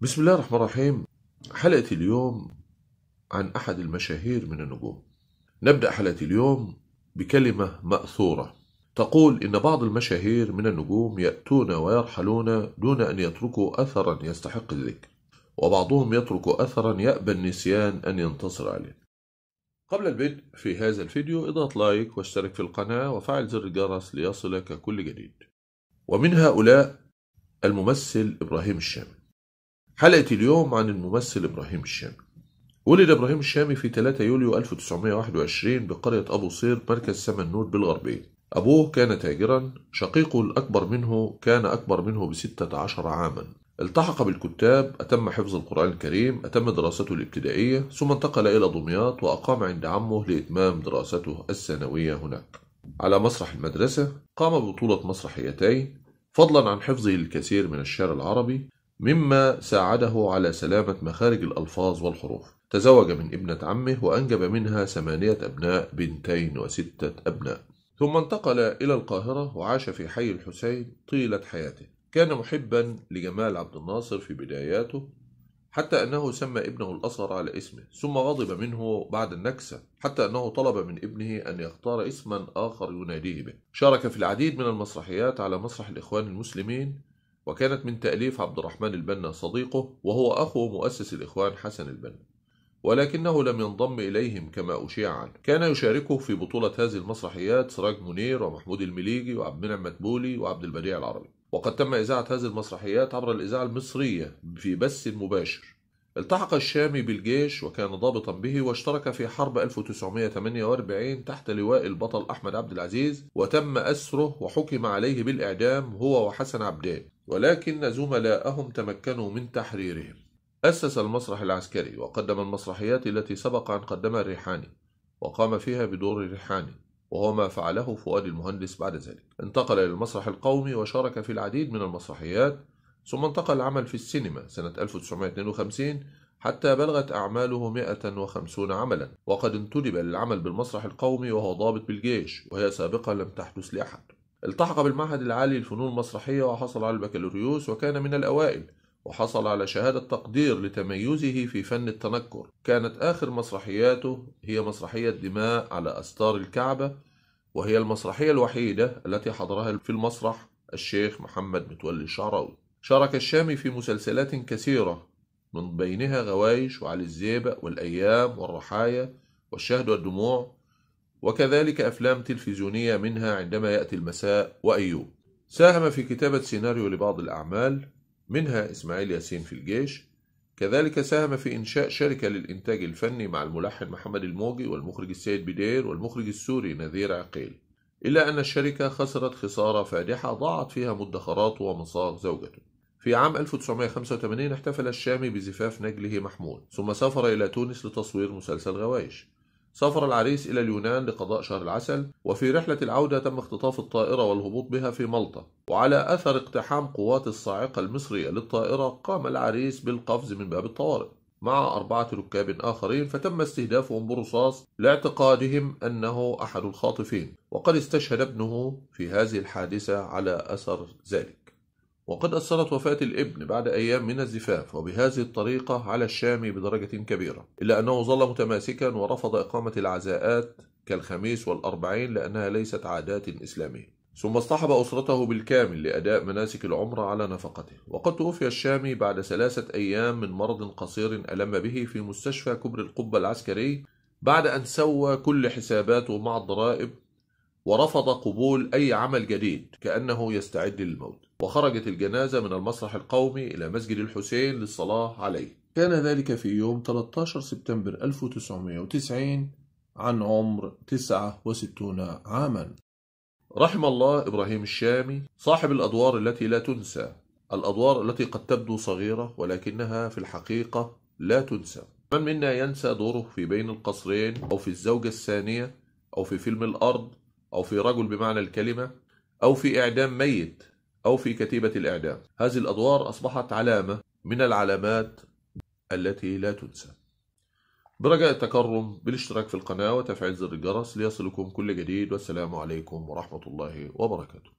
بسم الله الرحمن الرحيم حلقة اليوم عن أحد المشاهير من النجوم نبدأ حلقة اليوم بكلمة مأثورة تقول إن بعض المشاهير من النجوم يأتون ويرحلون دون أن يتركوا أثرا يستحق الذكر وبعضهم يترك أثرا يأبى النسيان أن ينتصر عليه قبل البدء في هذا الفيديو اضغط لايك واشترك في القناة وفعل زر الجرس ليصلك كل جديد ومن هؤلاء الممثل إبراهيم الشامل حلقة اليوم عن الممثل إبراهيم الشامي ولد إبراهيم الشامي في 3 يوليو 1921 بقرية أبو صير مركز سمنود بالغربية أبوه كان تاجرا شقيقه الأكبر منه كان أكبر منه بستة عشر عاما التحق بالكتاب أتم حفظ القرآن الكريم أتم دراسته الابتدائية ثم انتقل إلى دمياط وأقام عند عمه لإتمام دراسته الثانوية هناك على مسرح المدرسة قام ببطولة مسرحيتين فضلا عن حفظه الكثير من الشعر العربي مما ساعده على سلامة مخارج الألفاظ والحروف تزوج من ابنة عمه وأنجب منها ثمانية أبناء بنتين وستة أبناء ثم انتقل إلى القاهرة وعاش في حي الحسين طيلة حياته كان محبا لجمال عبد الناصر في بداياته حتى أنه سمى ابنه الأصغر على اسمه ثم غضب منه بعد النكسة حتى أنه طلب من ابنه أن يختار اسما آخر يناديه به شارك في العديد من المسرحيات على مسرح الإخوان المسلمين وكانت من تأليف عبد الرحمن البنا صديقه وهو أخو مؤسس الإخوان حسن البنا ولكنه لم ينضم إليهم كما أشيع عنه كان يشاركه في بطولة هذه المسرحيات سراج منير ومحمود المليجي وعبد المنعم متبولي وعبد البديع العربي وقد تم إذاعة هذه المسرحيات عبر الإذاعة المصرية في بث مباشر التحق الشامي بالجيش وكان ضابطا به واشترك في حرب 1948 تحت لواء البطل أحمد عبد العزيز وتم أسره وحكم عليه بالإعدام هو وحسن عبدان ولكن زملاءهم تمكنوا من تحريرهم أسس المسرح العسكري وقدم المسرحيات التي سبق أن قدمها الريحاني وقام فيها بدور الريحاني وهو ما فعله فؤاد المهندس بعد ذلك انتقل إلى المسرح القومي وشارك في العديد من المسرحيات ثم انتقل العمل في السينما سنة 1952 حتى بلغت أعماله 150 عملا وقد انتدب للعمل بالمسرح القومي وهو ضابط بالجيش وهي سابقا لم تحدث لأحد التحق بالمعهد العالي للفنون المسرحية وحصل على البكالوريوس وكان من الأوائل وحصل على شهادة تقدير لتميزه في فن التنكر كانت آخر مسرحياته هي مسرحية دماء على أستار الكعبة وهي المسرحية الوحيدة التي حضرها في المسرح الشيخ محمد متولي الشعراوي شارك الشامي في مسلسلات كثيرة من بينها غوايش وعلي الزيبق والأيام والرحايا والشهد والدموع وكذلك أفلام تلفزيونية منها عندما يأتي المساء وأيوب ساهم في كتابة سيناريو لبعض الأعمال منها إسماعيل ياسين في الجيش كذلك ساهم في إنشاء شركة للإنتاج الفني مع الملحن محمد الموجي والمخرج السيد بدير والمخرج السوري نذير عقيل إلا أن الشركة خسرت خسارة فادحة ضاعت فيها مدخراته ومصاغ زوجته في عام 1985 احتفل الشامي بزفاف نجله محمود ثم سافر إلى تونس لتصوير مسلسل غوايش سافر العريس إلى اليونان لقضاء شهر العسل وفي رحلة العودة تم اختطاف الطائرة والهبوط بها في مالطا وعلى أثر اقتحام قوات الصاعقة المصرية للطائرة قام العريس بالقفز من باب الطوارئ مع أربعة ركاب آخرين فتم استهدافهم برصاص لاعتقادهم أنه أحد الخاطفين وقد استشهد ابنه في هذه الحادثة على أثر ذلك وقد أثرت وفاة الابن بعد أيام من الزفاف وبهذه الطريقة على الشام بدرجة كبيرة إلا أنه ظل متماسكا ورفض إقامة العزاءات كالخميس والأربعين لأنها ليست عادات إسلامية ثم اصطحب أسرته بالكامل لأداء مناسك العمرة على نفقته وقد توفي الشامي بعد ثلاثة أيام من مرض قصير ألم به في مستشفى كبر القبة العسكري بعد أن سوى كل حساباته مع الضرائب ورفض قبول أي عمل جديد كأنه يستعد للموت وخرجت الجنازة من المسرح القومي إلى مسجد الحسين للصلاة عليه كان ذلك في يوم 13 سبتمبر 1990 عن عمر 69 عاما رحم الله إبراهيم الشامي صاحب الأدوار التي لا تنسى الأدوار التي قد تبدو صغيرة ولكنها في الحقيقة لا تنسى من منا ينسى دوره في بين القصرين أو في الزوجة الثانية أو في فيلم الأرض أو في رجل بمعنى الكلمة أو في إعدام ميت أو في كتيبة الإعدام هذه الأدوار أصبحت علامة من العلامات التي لا تنسى برجاء التكرم بالاشتراك في القناة وتفعيل زر الجرس ليصلكم كل جديد والسلام عليكم ورحمة الله وبركاته